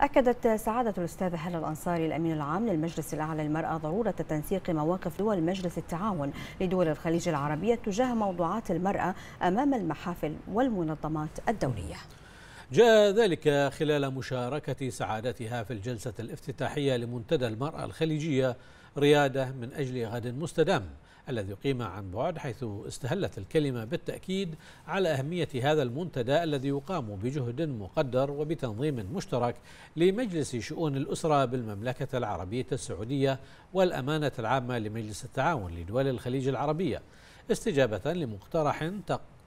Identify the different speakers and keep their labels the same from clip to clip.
Speaker 1: أكدت سعادة الأستاذة هلا الأنصاري الأمين العام للمجلس الأعلى للمرأة ضرورة تنسيق مواقف دول مجلس التعاون لدول الخليج العربية تجاه موضوعات المرأة أمام المحافل والمنظمات الدولية جاء ذلك خلال مشاركة سعادتها في الجلسة الافتتاحية لمنتدى المرأة الخليجية ريادة من أجل غد مستدام الذي أقيم عن بعد حيث استهلت الكلمة بالتأكيد على أهمية هذا المنتدى الذي يقام بجهد مقدر وبتنظيم مشترك لمجلس شؤون الأسرة بالمملكة العربية السعودية والأمانة العامة لمجلس التعاون لدول الخليج العربية استجابة لمقترح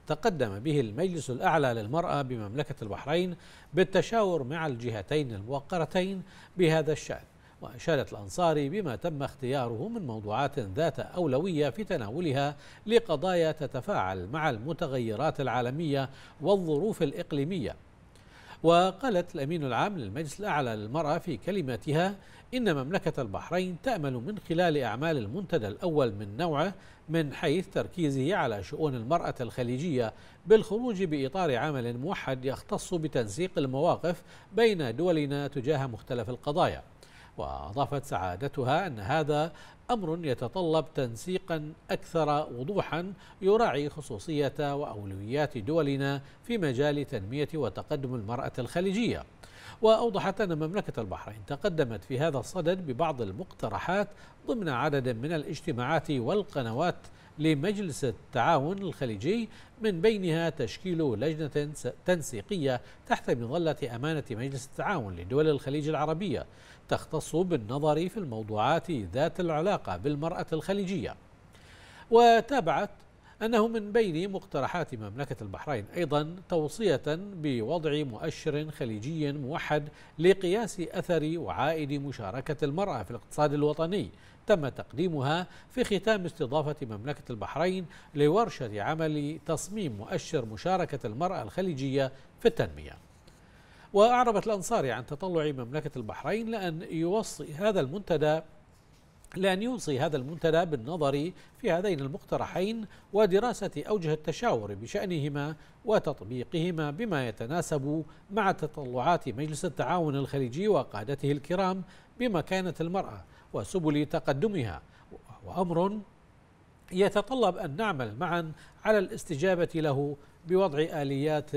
Speaker 1: تقدم به المجلس الأعلى للمرأة بمملكة البحرين بالتشاور مع الجهتين الموقرتين بهذا الشأن وأشادت الأنصاري بما تم اختياره من موضوعات ذات أولوية في تناولها لقضايا تتفاعل مع المتغيرات العالمية والظروف الإقليمية وقالت الأمين العام للمجلس الأعلى للمرأة في كلماتها إن مملكة البحرين تأمل من خلال أعمال المنتدى الأول من نوعه من حيث تركيزه على شؤون المرأة الخليجية بالخروج بإطار عمل موحد يختص بتنسيق المواقف بين دولنا تجاه مختلف القضايا وأضافت سعادتها أن هذا أمر يتطلب تنسيقا أكثر وضوحا يراعي خصوصية وأولويات دولنا في مجال تنمية وتقدم المرأة الخليجية وأوضحت أن مملكة البحرين تقدمت في هذا الصدد ببعض المقترحات ضمن عدد من الاجتماعات والقنوات لمجلس التعاون الخليجي من بينها تشكيل لجنة تنسيقية تحت مظلة أمانة مجلس التعاون لدول الخليج العربية تختص بالنظر في الموضوعات ذات العلاقة بالمرأة الخليجية وتابعت أنه من بين مقترحات مملكة البحرين أيضا توصية بوضع مؤشر خليجي موحد لقياس أثر وعائد مشاركة المرأة في الاقتصاد الوطني تم تقديمها في ختام استضافة مملكة البحرين لورشة عمل تصميم مؤشر مشاركة المرأة الخليجية في التنمية وأعربت الأنصاري عن تطلع مملكة البحرين لأن يوصي هذا المنتدى لأن يوصي هذا المنتدى بالنظر في هذين المقترحين ودراسة أوجه التشاور بشأنهما وتطبيقهما بما يتناسب مع تطلعات مجلس التعاون الخليجي وقادته الكرام بمكانة المرأة وسبل تقدمها وأمر يتطلب أن نعمل معا على الاستجابة له بوضع آليات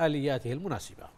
Speaker 1: آلياته المناسبة